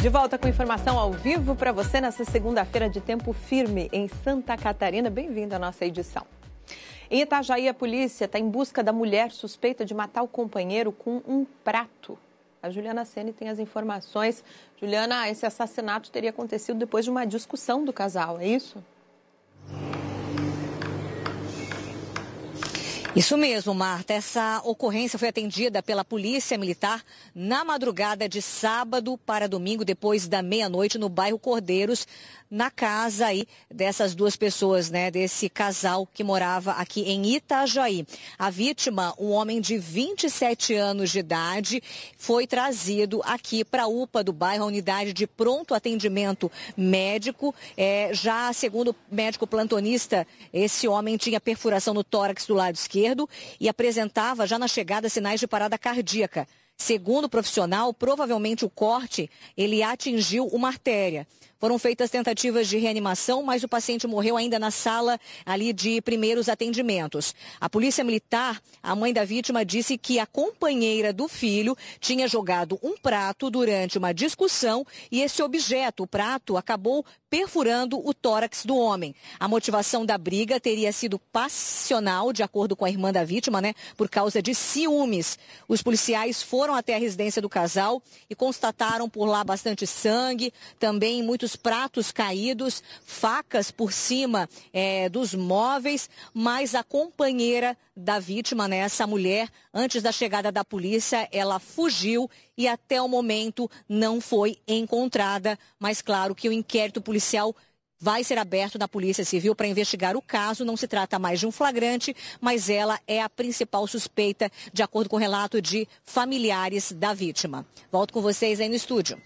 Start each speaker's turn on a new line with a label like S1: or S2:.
S1: De volta com informação ao vivo para você nessa segunda-feira de tempo firme em Santa Catarina. Bem-vindo à nossa edição. Em Itajaí, a polícia está em busca da mulher suspeita de matar o companheiro com um prato. A Juliana Sene tem as informações. Juliana, esse assassinato teria acontecido depois de uma discussão do casal, é isso?
S2: Isso mesmo, Marta. Essa ocorrência foi atendida pela Polícia Militar na madrugada de sábado para domingo, depois da meia-noite, no bairro Cordeiros, na casa aí dessas duas pessoas, né? Desse casal que morava aqui em Itajaí. A vítima, um homem de 27 anos de idade, foi trazido aqui para a UPA do bairro, a unidade de pronto atendimento médico. É, já segundo o médico plantonista, esse homem tinha perfuração no tórax do lado esquerdo esquerdo e apresentava já na chegada sinais de parada cardíaca. Segundo o profissional, provavelmente o corte ele atingiu uma artéria. Foram feitas tentativas de reanimação, mas o paciente morreu ainda na sala ali de primeiros atendimentos. A polícia militar, a mãe da vítima, disse que a companheira do filho tinha jogado um prato durante uma discussão e esse objeto, o prato, acabou perfurando o tórax do homem. A motivação da briga teria sido passional, de acordo com a irmã da vítima, né, por causa de ciúmes. Os policiais foram até a residência do casal e constataram por lá bastante sangue, também muitos pratos caídos, facas por cima é, dos móveis, mas a companheira da vítima, né, essa mulher, antes da chegada da polícia, ela fugiu e até o momento não foi encontrada. Mas claro que o inquérito policial vai ser aberto na Polícia Civil para investigar o caso. Não se trata mais de um flagrante, mas ela é a principal suspeita, de acordo com o relato de familiares da vítima. Volto com vocês aí no estúdio.